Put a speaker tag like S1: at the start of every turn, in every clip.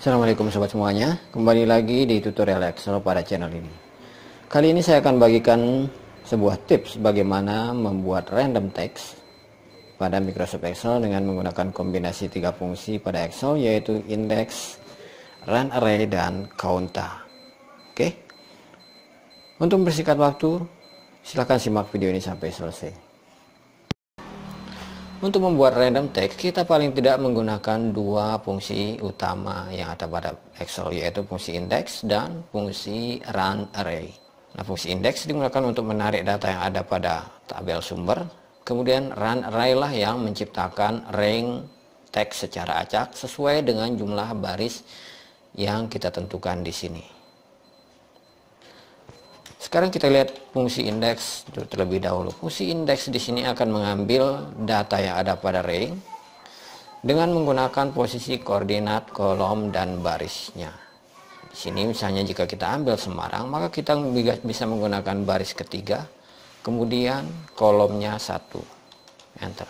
S1: Assalamualaikum sobat semuanya Kembali lagi di tutorial Excel pada channel ini Kali ini saya akan bagikan sebuah tips bagaimana membuat random text pada Microsoft Excel dengan menggunakan kombinasi tiga fungsi pada Excel yaitu index, run array, dan counter Oke Untuk bersikat waktu silahkan simak video ini sampai selesai untuk membuat random text, kita paling tidak menggunakan dua fungsi utama yang ada pada Excel, yaitu fungsi index dan fungsi run array. Nah, fungsi index digunakan untuk menarik data yang ada pada tabel sumber. Kemudian run array lah yang menciptakan range text secara acak sesuai dengan jumlah baris yang kita tentukan di sini. Sekarang kita lihat fungsi indeks terlebih dahulu. Fungsi indeks di sini akan mengambil data yang ada pada ring dengan menggunakan posisi koordinat kolom dan barisnya. Di sini misalnya jika kita ambil Semarang, maka kita bisa menggunakan baris ketiga, kemudian kolomnya satu. Enter.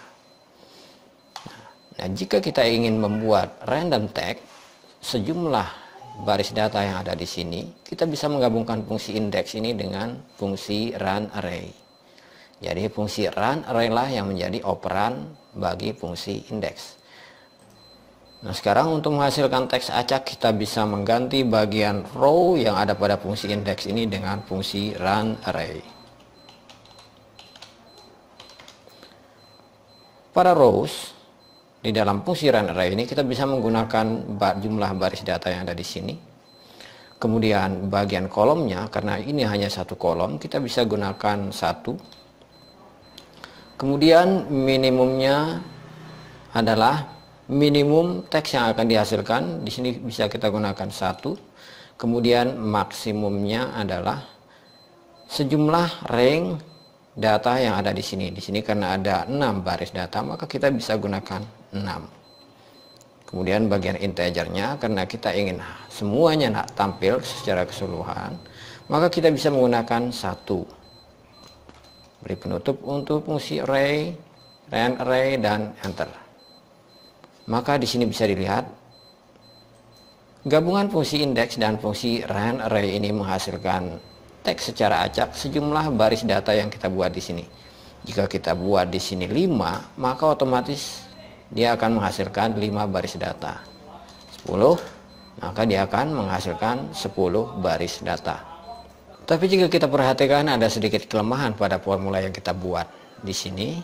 S1: Nah, jika kita ingin membuat random tag sejumlah baris data yang ada di sini, kita bisa menggabungkan fungsi indeks ini dengan fungsi run array. Jadi fungsi run array lah yang menjadi operan bagi fungsi indeks. Nah sekarang untuk menghasilkan teks acak kita bisa mengganti bagian row yang ada pada fungsi indeks ini dengan fungsi run array. Pada rows, di dalam fungsi pusiran array ini kita bisa menggunakan jumlah baris data yang ada di sini kemudian bagian kolomnya karena ini hanya satu kolom kita bisa gunakan satu kemudian minimumnya adalah minimum teks yang akan dihasilkan di sini bisa kita gunakan satu kemudian maksimumnya adalah sejumlah range data yang ada di sini di sini karena ada enam baris data maka kita bisa gunakan 6 kemudian bagian integernya karena kita ingin semuanya nak tampil secara keseluruhan maka kita bisa menggunakan satu beri penutup untuk fungsi array ran array dan enter maka di sini bisa dilihat gabungan fungsi index dan fungsi ran array ini menghasilkan teks secara acak sejumlah baris data yang kita buat di sini. Jika kita buat di sini 5, maka otomatis dia akan menghasilkan 5 baris data. 10, maka dia akan menghasilkan 10 baris data. Tapi jika kita perhatikan ada sedikit kelemahan pada formula yang kita buat di sini.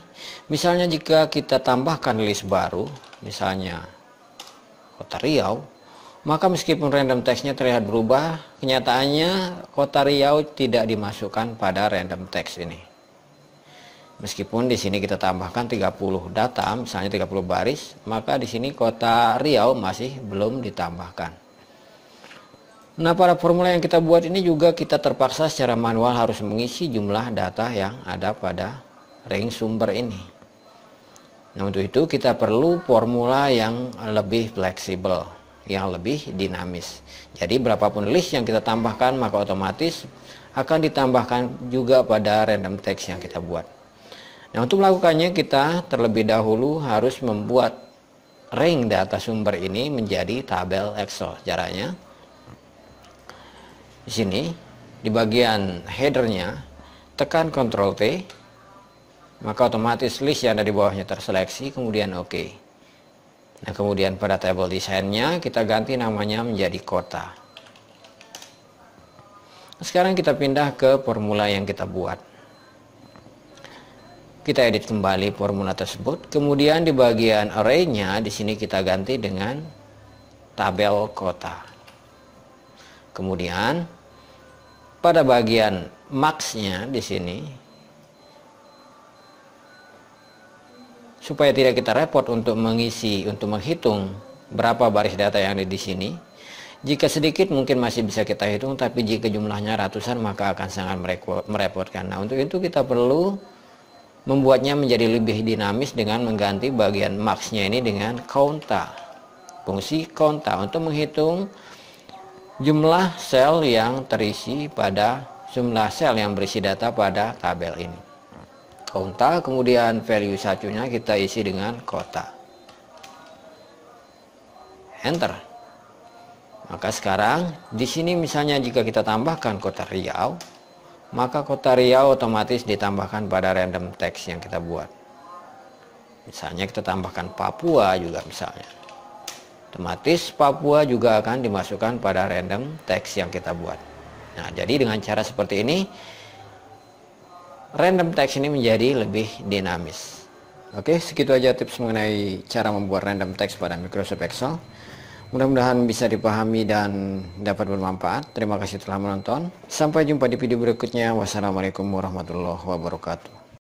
S1: Misalnya jika kita tambahkan list baru, misalnya kota Riau, maka meskipun random textnya terlihat berubah, kenyataannya kota Riau tidak dimasukkan pada random text ini. Meskipun di sini kita tambahkan 30 data, misalnya 30 baris, maka di sini kota Riau masih belum ditambahkan. Nah, para formula yang kita buat ini juga kita terpaksa secara manual harus mengisi jumlah data yang ada pada ring sumber ini. Nah, untuk itu kita perlu formula yang lebih fleksibel, yang lebih dinamis. Jadi, berapapun list yang kita tambahkan, maka otomatis akan ditambahkan juga pada random text yang kita buat. Nah, untuk melakukannya kita terlebih dahulu harus membuat ring data sumber ini menjadi tabel Excel. Caranya di sini di bagian headernya tekan Ctrl T maka otomatis list yang ada di bawahnya terseleksi kemudian OK. Nah, kemudian pada table desainnya kita ganti namanya menjadi kota. Sekarang kita pindah ke formula yang kita buat. Kita edit kembali formula tersebut. Kemudian di bagian arraynya di sini kita ganti dengan tabel kota. Kemudian pada bagian maxnya di sini supaya tidak kita repot untuk mengisi untuk menghitung berapa baris data yang ada di sini. Jika sedikit mungkin masih bisa kita hitung, tapi jika jumlahnya ratusan maka akan sangat merepotkan. Nah untuk itu kita perlu membuatnya menjadi lebih dinamis dengan mengganti bagian maxnya ini dengan counta fungsi counta untuk menghitung jumlah sel yang terisi pada jumlah sel yang berisi data pada tabel ini counta kemudian value satunya kita isi dengan kota enter maka sekarang di sini misalnya jika kita tambahkan kota Riau maka kota Riau otomatis ditambahkan pada random text yang kita buat. Misalnya kita tambahkan Papua juga misalnya. Otomatis Papua juga akan dimasukkan pada random text yang kita buat. Nah, jadi dengan cara seperti ini random text ini menjadi lebih dinamis. Oke, segitu aja tips mengenai cara membuat random text pada Microsoft Excel. Mudah-mudahan bisa dipahami dan dapat bermanfaat. Terima kasih telah menonton. Sampai jumpa di video berikutnya. Wassalamualaikum warahmatullahi wabarakatuh.